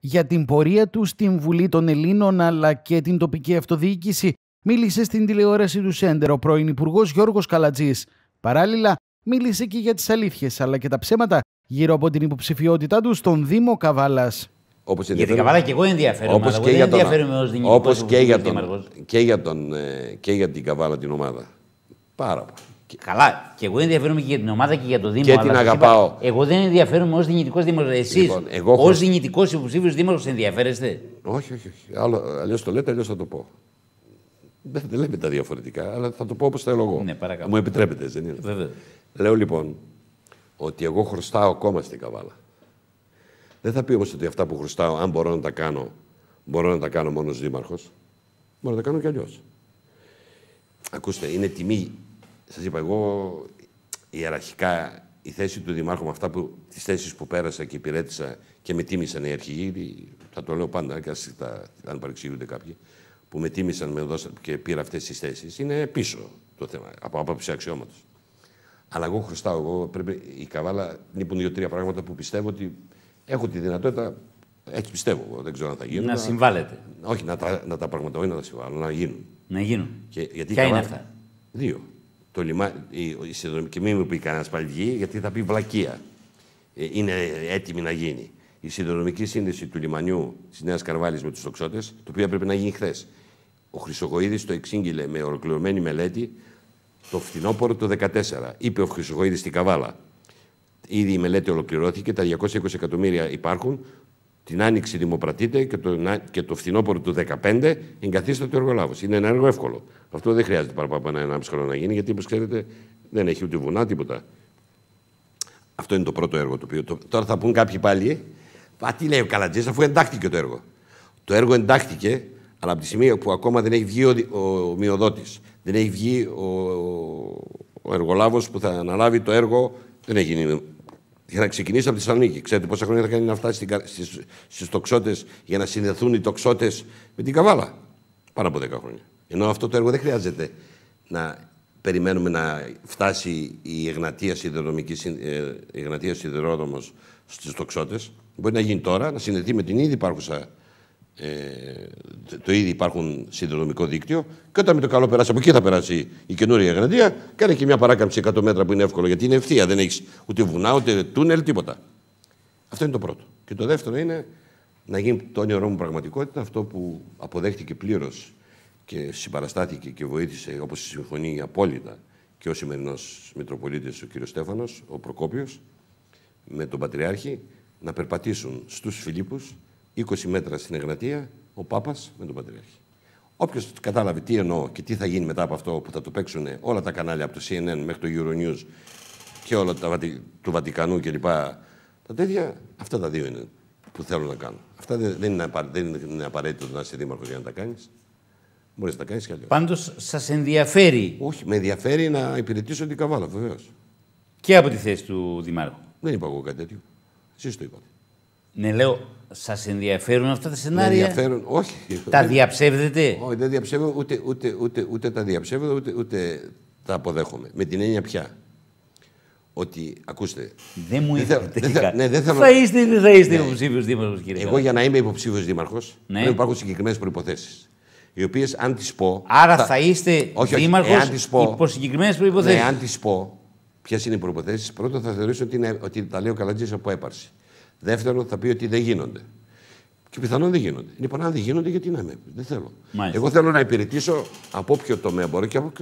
για την πορεία του στην Βουλή των Ελλήνων αλλά και την τοπική αυτοδιοίκηση μίλησε στην τηλεόραση του Σέντερ ο πρώην Υπουργός Γιώργος Καλατζής. Παράλληλα, μίλησε και για τις αλήθειες αλλά και τα ψέματα γύρω από την υποψηφιότητά του στον Δήμο Καβάλας. Όπως για την Καβάλα και εγώ ενδιαφέρομαι, αλλά δεν Όπως και για, τον, τον, ε, και για την Καβάλα την ομάδα. Πάρα πολύ. Καλά. Και εγώ ενδιαφέρομαι και για την ομάδα και για το Δήμο. Και την αγαπάω. εγώ δεν ενδιαφέρομαι ως δυνητικό δήμαρχο. Εσείς λοιπόν, ω έχω... δυνητικό υποψήφιος δήμαρχος ενδιαφέρεστε. Όχι, όχι. όχι. Αλλιώς το λέτε, αλλιώς θα το πω. Δεν, λέμε τα διαφορετικά, αλλά θα το πω όπως θέλω εγώ. Ναι, Μου επιτρέπετε, δεν είναι. Βέβαια. Λέω λοιπόν ότι εγώ χρωστάω ακόμα στην Καβάλα. Δεν θα πει όμως ότι αυτά που χρωστάω, αν μπορώ να τα κάνω, μπορώ να τα κάνω μόνος ω δήμαρχος. Μπορώ να τα κάνω κι αλλιώς. Ακούστε, είναι τιμή Σας είπα, εγώ ιεραρχικά η θέση του Δημάρχου με αυτά που, τις θέσεις που πέρασα και υπηρέτησα και με τίμησαν οι αρχηγοί, θα το λέω πάντα, και τα, αν παρεξηγούνται κάποιοι, που με τίμησαν με και πήρα αυτές τις θέσεις, είναι πίσω το θέμα, από άποψη αξιώματος. Αλλά εγώ χρωστάω, εγώ πρέπει, η καβάλα λείπουν δύο-τρία πράγματα που πιστεύω ότι έχω τη δυνατότητα, έτσι πιστεύω, εγώ, δεν ξέρω αν θα γίνουν. Να συμβάλλετε. Όχι, να τα, να τα να τα συμβάλλω, να γίνουν. Να γίνουν. Και, γιατί Ποια είναι αυτά. Δύο το η συνδρομική μην μου πει κανένα γιατί θα πει βλακεία. Ε, είναι έτοιμη να γίνει. Η συνδρομική σύνδεση του λιμανιού της Νέας Καρβάλης με τους τοξότες, το οποίο έπρεπε να γίνει χθες. Ο Χρυσοκοίδη το εξήγηλε με ολοκληρωμένη μελέτη το φθινόπωρο του 2014. Είπε ο Χρυσοκοίδη στην Καβάλα. Ήδη η μελέτη ολοκληρώθηκε, τα 220 εκατομμύρια υπάρχουν. Την άνοιξη δημοπρατείται και το, και το φθινόπωρο του 2015 εγκαθίσταται ο εργολάβος. Είναι ένα έργο εύκολο. Αυτό δεν χρειάζεται παραπάνω ένα ένα να γίνει, γιατί όπως ξέρετε δεν έχει ούτε βουνά, τίποτα. Αυτό είναι το πρώτο έργο το οποίο. τώρα θα πούν κάποιοι πάλι, «Ε, Α, τι λέει ο Καλατζής, αφού εντάχθηκε το έργο. Το έργο εντάχθηκε, αλλά από τη στιγμή που ακόμα δεν έχει βγει ο, ο, ο μειοδότη, δεν έχει βγει ο, ο εργολάβος που θα αναλάβει το έργο, δεν έχει γίνει για να ξεκινήσει από τη Θεσσαλονίκη. Ξέρετε πόσα χρόνια θα κάνει να φτάσει στις τοξότες για να συνδεθούν οι τοξότες με την Καβάλα. Πάνω από 10 χρόνια. Ενώ αυτό το έργο δεν χρειάζεται να περιμένουμε να φτάσει η Εγνατία ε, Σιδηρόδρομο στις τοξότες. Μπορεί να γίνει τώρα, να συνδεθεί με την ήδη υπάρχουσα ε, το ήδη υπάρχουν συνδρομικό δίκτυο. Και όταν με το καλό περάσει από εκεί θα περάσει η καινούρια Γραντία, κάνε και μια παράκαμψη 100 μέτρα που είναι εύκολο γιατί είναι ευθεία. Δεν έχεις ούτε βουνά, ούτε τούνελ, τίποτα. Αυτό είναι το πρώτο. Και το δεύτερο είναι να γίνει το όνειρό μου πραγματικότητα, αυτό που αποδέχτηκε πλήρως και συμπαραστάθηκε και βοήθησε όπως συμφωνεί απόλυτα και ο σημερινός Μητροπολίτης, ο κ. Στέφανος, ο Προκόπιος, με τον Πατριάρχη, να περπατήσουν στους Φιλίππους 20 μέτρα στην Εγνατία ο Πάπας με τον Πατριάρχη. Όποιος κατάλαβε τι εννοώ και τι θα γίνει μετά από αυτό που θα το παίξουν όλα τα κανάλια από το CNN μέχρι το Euronews και όλα τα του Βατικανού κλπ. Τα τέτοια, αυτά τα δύο είναι που θέλω να κάνω. Αυτά δεν είναι, απαραίτητο, δεν είναι απαραίτητο να είσαι δήμαρχος για να τα κάνεις. Μπορείς να τα κάνεις κι αλλιώς. Πάντως σας ενδιαφέρει. Όχι, με ενδιαφέρει να υπηρετήσω την Καβάλα, βεβαίως. Και από τη θέση του Δημάρχου. Δεν είπα εγώ κάτι τέτοιο. Εσείς το είπατε. Ναι, λέω, σας ενδιαφέρουν αυτά τα σενάρια. ενδιαφέρουν, όχι. Τα διαψεύδετε. Όχι, δεν διαψεύω ούτε, ούτε, ούτε, ούτε τα διαψεύδω, ούτε, ούτε τα αποδέχομαι. Με την έννοια πια. Ότι, ακούστε. Δεν μου ήρθε. Δεν θα, ναι, δεν θα είστε δεν θα είστε ναι. υποψήφιος δήμαρχος, κύριε. Εγώ για να είμαι υποψήφιος δήμαρχος, ναι. πρέπει υπάρχουν συγκεκριμένες προποθέσει. Οι οποίες, αν τις πω. Άρα θα, είστε δήμαρχο υπό συγκεκριμένες προποθέσει. Ναι, αν τις πω, ποιες είναι οι προποθέσει, πρώτα θα θεωρήσω ότι, είναι, ότι τα λέω τζέσαι από έπαρση. Δεύτερον, θα πει ότι δεν γίνονται. Και πιθανόν δεν γίνονται. Λοιπόν, αν δεν γίνονται, γιατί να με. Δεν θέλω. Εγώ θέλω να υπηρετήσω από όποιο τομέα μπορώ και από